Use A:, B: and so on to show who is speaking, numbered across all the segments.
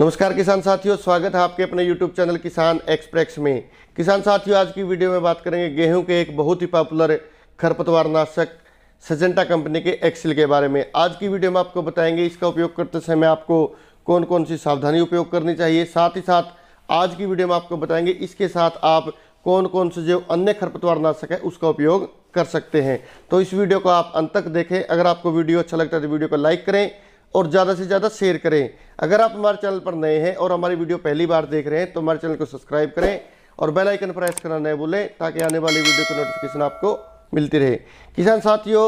A: नमस्कार किसान साथियों स्वागत है आपके अपने YouTube चैनल किसान एक्सप्रेस में किसान साथियों आज की वीडियो में बात करेंगे गेहूं के एक बहुत ही पॉपुलर खरपतवार नाशक सजेंटा कंपनी के एक्सिल के बारे में आज की वीडियो में आपको बताएंगे इसका उपयोग करते समय आपको कौन कौन सी सावधानी उपयोग करनी चाहिए साथ ही साथ आज की वीडियो में आपको बताएंगे इसके साथ आप कौन कौन से जो अन्य खरपतवार नाशक है उसका उपयोग कर सकते हैं तो इस वीडियो को आप अंत तक देखें अगर आपको वीडियो अच्छा लगता है तो वीडियो को लाइक करें और ज़्यादा से ज़्यादा शेयर करें अगर आप हमारे चैनल पर नए हैं और हमारी वीडियो पहली बार देख रहे हैं तो हमारे चैनल को सब्सक्राइब करें और बेल आइकन प्रेस करना नहीं भूलें ताकि आने वाली वीडियो की नोटिफिकेशन आपको मिलती रहे किसान साथियों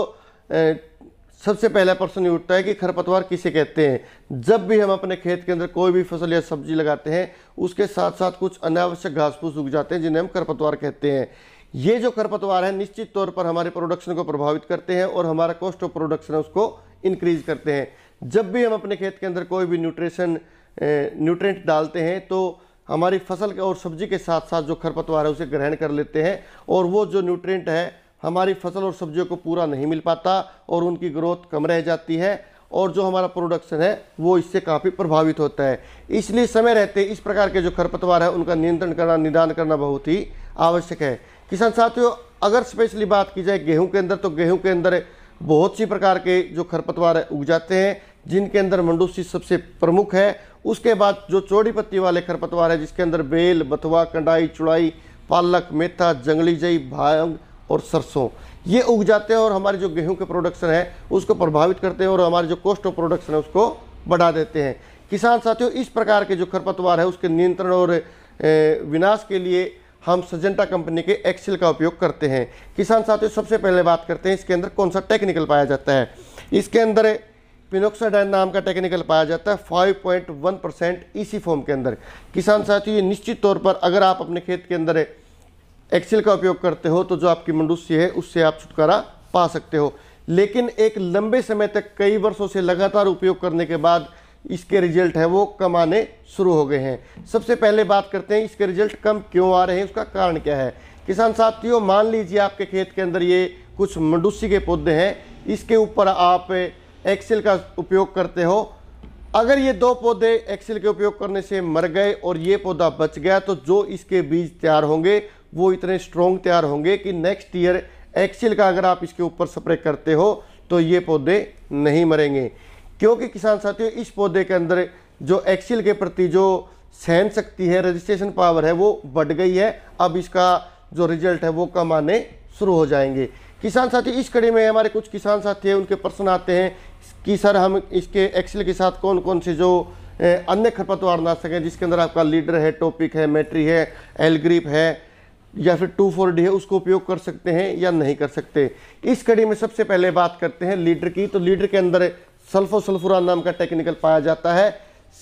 A: सबसे पहला प्रश्न ये उठता है कि खरपतवार किसे कहते हैं जब भी हम अपने खेत के अंदर कोई भी फसल या सब्जी लगाते हैं उसके साथ साथ कुछ अनावश्यक घास फूस उग जाते हैं जिन्हें हम खरपतवार कहते हैं ये जो खरपतवार है निश्चित तौर पर हमारे प्रोडक्शन को प्रभावित करते हैं और हमारा कॉस्ट ऑफ प्रोडक्शन उसको इंक्रीज करते हैं जब भी हम अपने खेत के अंदर कोई भी न्यूट्रिशन न्यूट्रेंट डालते हैं तो हमारी फसल और सब्जी के साथ साथ जो खरपतवार है उसे ग्रहण कर लेते हैं और वो जो न्यूट्रेंट है हमारी फसल और सब्जियों को पूरा नहीं मिल पाता और उनकी ग्रोथ कम रह जाती है और जो हमारा प्रोडक्शन है वो इससे काफ़ी प्रभावित होता है इसलिए समय रहते इस प्रकार के जो खरपतवार है उनका नियंत्रण करना निदान करना बहुत ही आवश्यक है किसान साथियों अगर स्पेशली बात की जाए गेहूं के अंदर तो गेहूं के अंदर बहुत सी प्रकार के जो खरपतवार उग जाते हैं जिनके अंदर मंडूसी सबसे प्रमुख है उसके बाद जो चौड़ी पत्ती वाले खरपतवार है जिसके अंदर बेल बथुआ कंडाई चुड़ाई पालक मेथा जंगली जई भांग और सरसों ये उग जाते हैं और हमारे जो गेहूं के प्रोडक्शन है उसको प्रभावित करते हैं और हमारे जो कॉस्ट ऑफ प्रोडक्शन है उसको बढ़ा देते हैं किसान साथियों इस प्रकार के जो खरपतवार है उसके नियंत्रण और विनाश के लिए हम सजेंटा कंपनी के एक्सेल का उपयोग करते हैं किसान साथियों सबसे पहले बात करते हैं इसके अंदर कौन सा टेक्निकल पाया जाता है इसके अंदर पिनोक्साडाइन नाम का टेक्निकल पाया जाता है 5.1 परसेंट इसी फॉर्म के अंदर किसान साथियों ये निश्चित तौर पर अगर आप अपने खेत के अंदर एक्सेल का उपयोग करते हो तो जो आपकी मंडूसी है उससे आप छुटकारा पा सकते हो लेकिन एक लंबे समय तक कई वर्षों से लगातार उपयोग करने के बाद इसके रिजल्ट है वो कम आने शुरू हो गए हैं सबसे पहले बात करते हैं इसके रिजल्ट कम क्यों आ रहे हैं उसका कारण क्या है किसान साथियों मान लीजिए आपके खेत के अंदर ये कुछ मंडूसी के पौधे हैं इसके ऊपर आप एक्सेल का उपयोग करते हो अगर ये दो पौधे एक्सेल के उपयोग करने से मर गए और ये पौधा बच गया तो जो इसके बीज तैयार होंगे वो इतने स्ट्रोंग तैयार होंगे कि नेक्स्ट ईयर एक्सेल का अगर आप इसके ऊपर स्प्रे करते हो तो ये पौधे नहीं मरेंगे क्योंकि किसान साथियों इस पौधे के अंदर जो एक्सेल के प्रति जो सहन शक्ति है रजिस्ट्रेशन पावर है वो बढ़ गई है अब इसका जो रिजल्ट है वो कम आने शुरू हो जाएंगे किसान साथी इस कड़ी में हमारे कुछ किसान साथी हैं उनके प्रश्न आते हैं कि सर हम इसके एक्सेल के साथ कौन कौन से जो अन्य खरपतवार नाशक हैं जिसके अंदर आपका लीडर है टॉपिक है मेट्री है एलग्रिप है या फिर टू फोर डी है उसको उपयोग कर सकते हैं या नहीं कर सकते इस कड़ी में सबसे पहले बात करते हैं लीडर की तो लीडर के अंदर सल्फुरान नाम का टेक्निकल पाया जाता है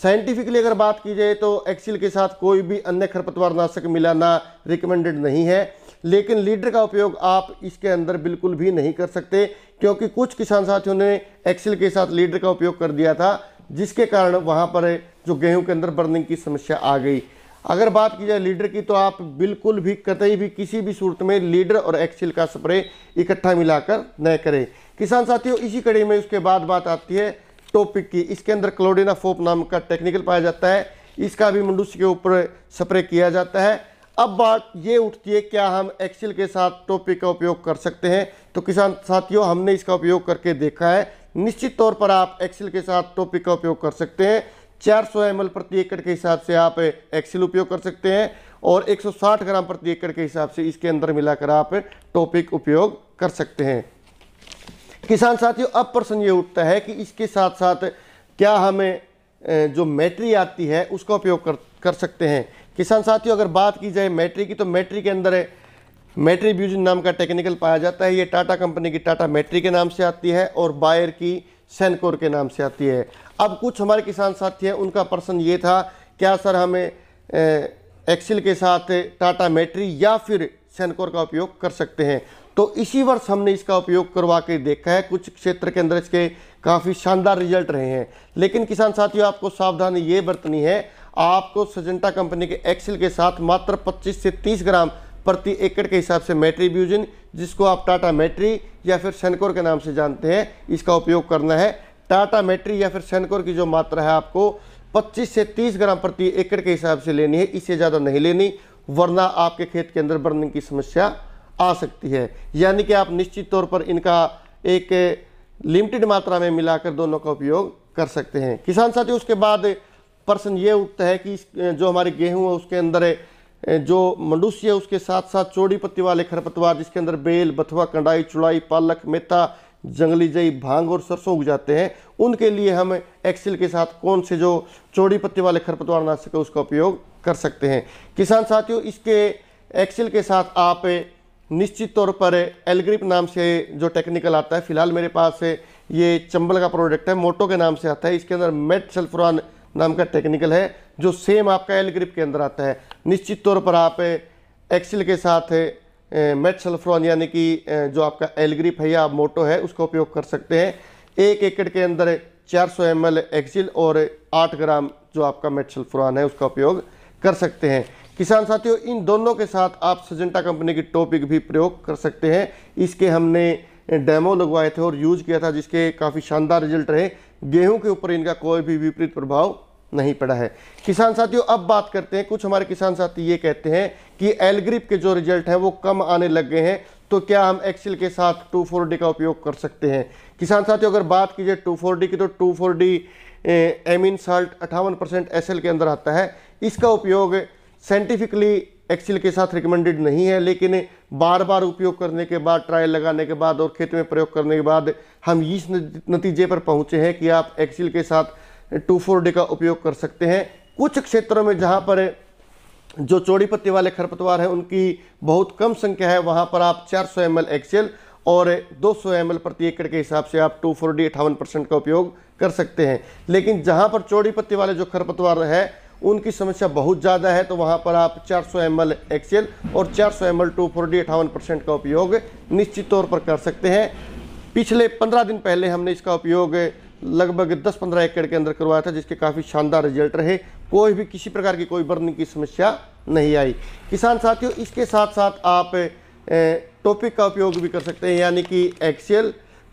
A: साइंटिफिकली अगर बात की जाए तो एक्सिल के साथ कोई भी अन्य खरपतवार नाशक मिलाना रिकमेंडेड नहीं है लेकिन लीडर का उपयोग आप इसके अंदर बिल्कुल भी नहीं कर सकते क्योंकि कुछ किसान साथियों ने एक्सिल के साथ लीडर का उपयोग कर दिया था जिसके कारण वहाँ पर जो गेहूँ के अंदर बर्निंग की समस्या आ गई अगर बात की जाए लीडर की तो आप बिल्कुल भी कतई भी किसी भी सूरत में लीडर और एक्सिल का स्प्रे इकट्ठा मिलाकर न करें किसान साथियों इसी कड़ी में उसके बाद बात आती है टॉपिक की इसके अंदर क्लोडिना फोप नाम का टेक्निकल पाया जाता है इसका भी मंडूस के ऊपर स्प्रे किया जाता है अब बात ये उठती है क्या हम एक्सेल के साथ टॉपिक का उपयोग कर सकते हैं तो किसान साथियों हमने इसका उपयोग करके देखा है निश्चित तौर पर आप एक्सेल के साथ टॉपिक का उपयोग कर सकते हैं 400 सौ प्रति एकड़ के हिसाब से आप एक्सेल उपयोग कर सकते हैं और 160 ग्राम प्रति एकड़ के हिसाब से इसके अंदर मिलाकर आप टॉपिक उपयोग कर सकते हैं किसान साथियों अब प्रश्न ये उठता है कि इसके साथ साथ क्या हमें जो मैट्री आती है उसका उपयोग कर कर सकते हैं किसान साथियों अगर बात की जाए मैट्री की तो मैट्री के अंदर है मैट्री ब्यूजन नाम का टेक्निकल पाया जाता है ये टाटा कंपनी की टाटा मैट्री के नाम से आती है और बायर की सैनकोर के नाम से आती है अब कुछ हमारे किसान साथी हैं उनका प्रश्न ये था क्या सर हमें एक्सिल के साथ टाटा मैट्री या फिर सैनकोर का उपयोग कर सकते हैं तो इसी वर्ष हमने इसका उपयोग करवा के देखा है कुछ क्षेत्र के अंदर इसके काफ़ी शानदार रिजल्ट रहे हैं लेकिन किसान साथियों आपको सावधानी ये बरतनी है आपको सजेंटा कंपनी के एक्सेल के साथ मात्र 25 से 30 ग्राम प्रति एकड़ के हिसाब से मैट्री ब्यूजिन जिसको आप टाटा मैट्री या फिर सेनकोर के नाम से जानते हैं इसका उपयोग करना है टाटा मैट्री या फिर सेनकोर की जो मात्रा है आपको 25 से 30 ग्राम प्रति एकड़ के हिसाब से लेनी है इससे ज़्यादा नहीं लेनी वरना आपके खेत के अंदर बर्निंग की समस्या आ सकती है यानी कि आप निश्चित तौर पर इनका एक लिमिटेड मात्रा में मिलाकर दोनों का उपयोग कर सकते हैं किसान साथी उसके बाद प्रश्न ये उठता है कि जो हमारे गेहूँ है उसके अंदर जो मंडूसी है उसके साथ साथ चौड़ी पत्ती वाले खरपतवार जिसके अंदर बेल बथवा कंडाई चुड़ाई पालक मेथा जंगली जई भांग और सरसों उग जाते हैं उनके लिए हम एक्सिल के साथ कौन से जो चौड़ी पत्ती वाले खरपतवार नाशक है उसका उपयोग कर सकते हैं किसान साथियों इसके एक्सिल के साथ आप निश्चित तौर पर एलग्रिप नाम से जो टेक्निकल आता है फिलहाल मेरे पास ये चंबल का प्रोडक्ट है मोटो के नाम से आता है इसके अंदर मेट सल्फुरान नाम का टेक्निकल है जो सेम आपका एल ग्रिप के अंदर आता है निश्चित तौर पर आप एक्सिल के साथ मेट सल्फ्रॉन यानी कि जो आपका एल ग्रिप है या मोटो है उसका उपयोग कर सकते हैं एक एकड़ के अंदर 400 सौ एम एक्सिल और 8 ग्राम जो आपका मेट सल्फ्रॉन है उसका उपयोग कर सकते हैं किसान साथियों इन दोनों के साथ आप सजेंटा कंपनी की टॉपिक भी प्रयोग कर सकते हैं इसके हमने डेमो लगवाए थे और यूज़ किया था जिसके काफ़ी शानदार रिजल्ट रहे गेहूं के ऊपर इनका कोई भी विपरीत प्रभाव नहीं पड़ा है किसान साथियों अब बात करते हैं कुछ हमारे किसान साथी ये कहते हैं कि एलग्रिप के जो रिजल्ट हैं वो कम आने लग गए हैं तो क्या हम एक्सिल के साथ टू फोर डी का उपयोग कर सकते हैं किसान साथियों अगर बात कीजिए टू फोर डी की तो two four D amine salt अट्ठावन परसेंट एस के अंदर आता है इसका उपयोग साइंटिफिकली एक्सिल के साथ रिकमेंडेड नहीं है लेकिन बार बार उपयोग करने के बाद ट्रायल लगाने के बाद और खेत में प्रयोग करने के बाद हम इस नतीजे पर पहुंचे हैं कि आप एक्सिल के साथ टू फोर डी का उपयोग कर सकते हैं कुछ क्षेत्रों में जहाँ पर जो चौड़ी पत्ती वाले खरपतवार हैं उनकी बहुत कम संख्या है वहाँ पर आप चार सौ एम एक्सेल और 200 सौ एम प्रति एकड़ के हिसाब से आप टू फोर डी अठावन परसेंट का उपयोग कर सकते हैं लेकिन जहाँ पर चौड़ी पत्ती वाले जो खरपतवार है उनकी समस्या बहुत ज़्यादा है तो वहाँ पर आप 400 सौ एम एल एक्सेल और 400 सौ M L two four D अठावन परसेंट का उपयोग निश्चित तौर पर कर सकते हैं पिछले 15 दिन पहले हमने इसका उपयोग लगभग 10-15 एकड़ के अंदर करवाया था जिसके काफ़ी शानदार रिजल्ट रहे कोई भी किसी प्रकार की कोई बर्निंग की समस्या नहीं आई किसान साथियों इसके साथ साथ आप टॉपिक का उपयोग भी कर सकते हैं यानी कि एक्सेल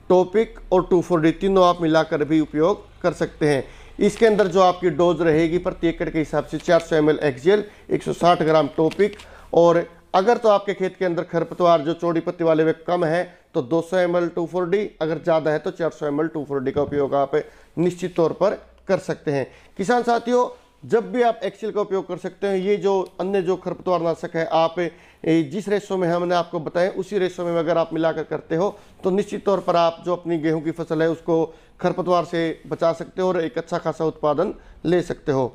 A: टॉपिक और टू तीनों आप मिलाकर भी उपयोग कर सकते हैं इसके अंदर जो आपकी डोज रहेगी प्रति एकड़ के हिसाब से 400 सौ एम एल एक्जियल एक ग्राम टॉपिक और अगर तो आपके खेत के अंदर खरपतवार जो चौड़ी पत्ती वाले वे कम है तो 200 सौ M L two four D अगर ज़्यादा है तो 400 सौ M L two four D का उपयोग आप निश्चित तौर पर कर सकते हैं किसान साथियों जब भी आप एक्सेल का उपयोग कर सकते हैं ये जो अन्य जो खरपतवार नाशक है आप जिस रेशो में हमने आपको बताया उसी रेशो में अगर आप मिलाकर करते हो तो निश्चित तौर पर आप जो अपनी गेहूं की फसल है उसको खरपतवार से बचा सकते हो और एक अच्छा खासा उत्पादन ले सकते हो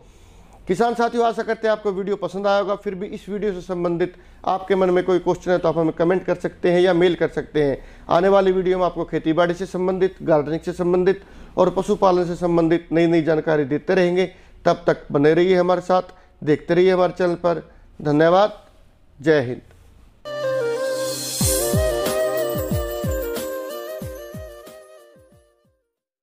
A: किसान साथियों आशा करते हैं आपको वीडियो पसंद आया होगा फिर भी इस वीडियो से संबंधित आपके मन में कोई क्वेश्चन है तो आप हमें कमेंट कर सकते हैं या मेल कर सकते हैं आने वाली वीडियो में आपको खेती बाड़ी से संबंधित गार्डनिंग से संबंधित और पशुपालन से संबंधित नई नई जानकारी देते रहेंगे तब तक बने रहिए हमारे साथ देखते रहिए हमारे चैनल पर धन्यवाद जय हिंद